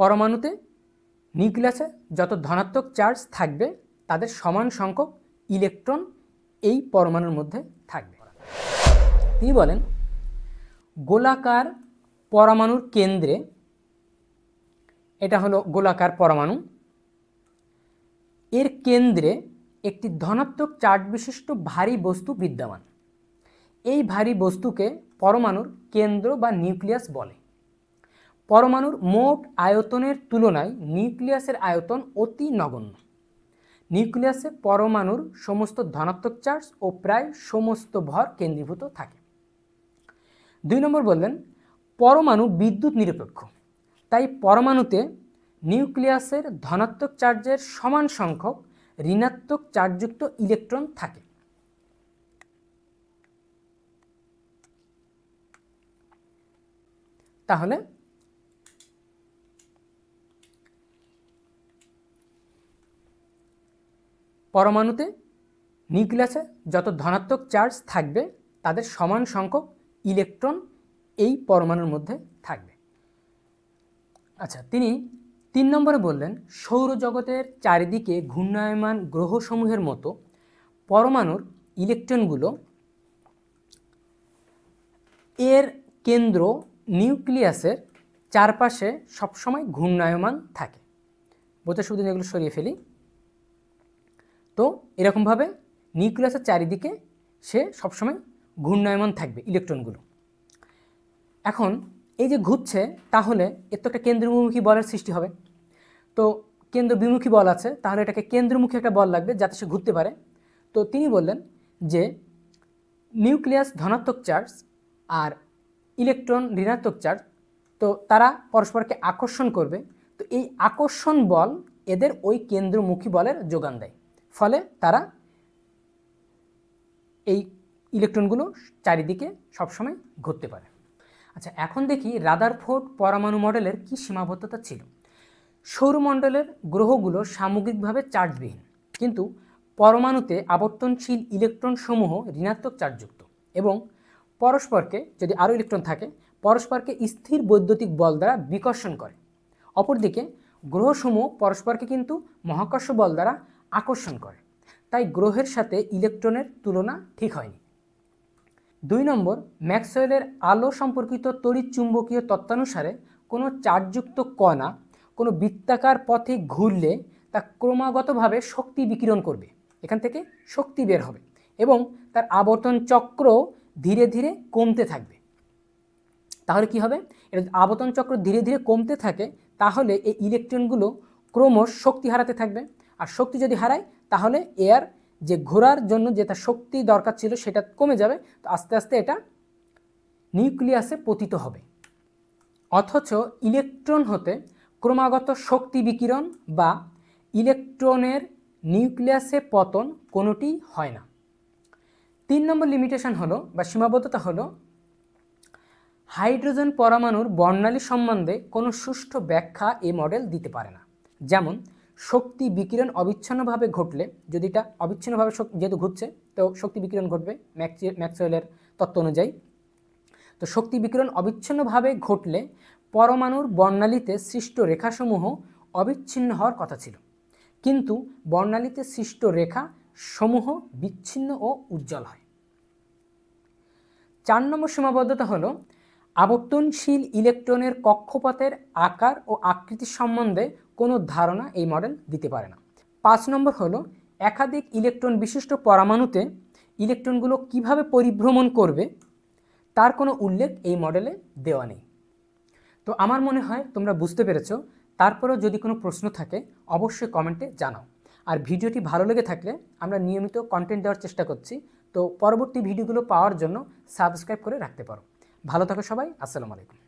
পরমাণুতে নিউক্লিয়াসে যত ধনাত্মক চার্জ থাকবে তাদের সমান সংখ্যক ইলেকট্রন এই পরমাণুর মধ্যে থাকবে তিনি বলেন গোলাকার পরমাণুর কেন্দ্রে এটা হলো গোলাকার পরমাণু এর কেন্দ্রে একটি ধনাত্মক চার্জ বিশিষ্ট ভারী বস্তু বিদ্যমান এই ভারী বস্তুকে পরমাণুর কেন্দ্র বা নিউক্লিয়াস বলে পরমাণুর মোট আয়তনের তুলনায় নিউক্লিয়াসের আয়তন অতি নগণ্য নিউক্লিয়াসে পরমাণুর সমস্ত ধনাত্মক চার্জ ও প্রায় সমস্ত ভর কেন্দ্রীভূত থাকে দুই নম্বর বললেন পরমাণু বিদ্যুৎ নিরপেক্ষ তাই পরমাণুতে নিউক্লিয়াসের ধনাত্মক চার্জের সমান সংখ্যক ঋণাত্মক চার্জযুক্ত ইলেকট্রন থাকে তাহলে পরমাণুতে নিউক্লিয়াসে যত ধনাত্মক চার্জ থাকবে তাদের সমান সংখ্যক ইলেকট্রন এই পরমাণুর মধ্যে থাকবে আচ্ছা তিনি তিন নম্বরে বললেন সৌরজগতের চারিদিকে ঘূর্ণায়মান গ্রহসমূহের মতো পরমাণুর ইলেকট্রনগুলো এর কেন্দ্র নিউক্লিয়াসের চারপাশে সবসময় ঘূর্ণায়মান থাকে বোঝা শুধু এগুলো সরিয়ে ফেলি তো এরকমভাবে নিউক্লিয়াসের চারিদিকে সে সবসময় ঘূর্ণায়মান থাকবে ইলেকট্রনগুলো এখন এই যে ঘুরছে তাহলে এর তো একটা কেন্দ্রবিমুখী বলের সৃষ্টি হবে তো কেন্দ্রবিমুখী বল আছে তাহলে এটাকে কেন্দ্রমুখী একটা বল লাগবে যাতে সে ঘুরতে পারে তো তিনি বললেন যে নিউক্লিয়াস ধনাত্মক চার্জ আর ইলেকট্রন ঋণাত্মক চার্জ তো তারা পরস্পরকে আকর্ষণ করবে তো এই আকর্ষণ বল এদের ওই কেন্দ্রমুখী বলের যোগান দেয় ফলে তারা এই ইলেকট্রনগুলো চারিদিকে সবসময় ঘুরতে পারে আচ্ছা এখন দেখি রাদারফোর্ড পরমাণু মডেলের কি সীমাবদ্ধতা ছিল সৌরমণ্ডলের গ্রহগুলো সামগ্রিকভাবে চার্জবিহীন কিন্তু পরমাণুতে আবর্তনশীল ইলেকট্রনসমূহ ঋণাত্মক চার্জযুক্ত এবং পরস্পরকে যদি আরও ইলেকট্রন থাকে পরস্পরকে স্থির বৈদ্যুতিক বল দ্বারা বিকর্ষণ করে অপরদিকে গ্রহসমূহ পরস্পরকে কিন্তু মহাকর্ষ বল দ্বারা আকর্ষণ করে তাই গ্রহের সাথে ইলেকট্রনের তুলনা ঠিক হয়নি দুই নম্বর ম্যাক্সওয়েলের আলো সম্পর্কিত তড়িৎ চুম্বকীয় তত্ত্বানুসারে কোনো চার্জযুক্ত কণা কোনো বৃত্তাকার পথে ঘুরলে তা ক্রমাগতভাবে শক্তি বিকিরণ করবে এখান থেকে শক্তি বের হবে এবং তার আবর্তন চক্র ধীরে ধীরে কমতে থাকবে তাহলে কি হবে এটা আবর্তন চক্র ধীরে ধীরে কমতে থাকে তাহলে এই ইলেকট্রনগুলো ক্রমশ শক্তি হারাতে থাকবে আর শক্তি যদি হারায় তাহলে এয়ার যে ঘোরার জন্য যে তার শক্তি দরকার ছিল সেটা কমে যাবে তো আস্তে আস্তে এটা নিউক্লিয়াসে পতিত হবে অথচ ইলেকট্রন হতে ক্রমাগত শক্তি বিকিরণ বা ইলেকট্রনের নিউক্লিয়াসে পতন কোনোটি হয় না তিন নম্বর লিমিটেশন হলো বা সীমাবদ্ধতা হলো হাইড্রোজেন পরমাণুর বর্ণালী সম্বন্ধে কোনো সুষ্ঠু ব্যাখ্যা এ মডেল দিতে পারে না যেমন শক্তি বিকিরণ অবিচ্ছিন্নভাবে ঘটলে যদি এটা অবিচ্ছিন্নভাবে যেহেতু ঘুরছে তো শক্তি বিকিরণ ঘটবে ম্যাক্সওয়েলের তত্ত্ব অনুযায়ী তো শক্তি বিকিরণ অবিচ্ছিন্নভাবে ঘটলে পরমাণুর বর্ণালীতে সৃষ্ট রেখাসমূহ অবিচ্ছিন্ন হওয়ার কথা ছিল কিন্তু বর্ণালীতে সৃষ্ট রেখা সমূহ বিচ্ছিন্ন ও উজ্জ্বল হয় চার নম্বর সীমাবদ্ধতা হলো আবর্তনশীল ইলেকট্রনের কক্ষপথের আকার ও আকৃতি সম্বন্ধে কোনো ধারণা এই মডেল দিতে পারে না পাঁচ নম্বর হল একাধিক ইলেকট্রন বিশিষ্ট পরমাণুতে ইলেকট্রনগুলো কিভাবে পরিভ্রমণ করবে তার কোনো উল্লেখ এই মডেলে দেওয়া নেই তো আমার মনে হয় তোমরা বুঝতে পেরেছ তারপরেও যদি কোনো প্রশ্ন থাকে অবশ্যই কমেন্টে জানাও আর ভিডিওটি ভালো লেগে থাকলে আমরা নিয়মিত কন্টেন্ট দেওয়ার চেষ্টা করছি তো পরবর্তী ভিডিওগুলো পাওয়ার জন্য সাবস্ক্রাইব করে রাখতে পারো ভালো থাকো সবাই আসসালামু আলাইকুম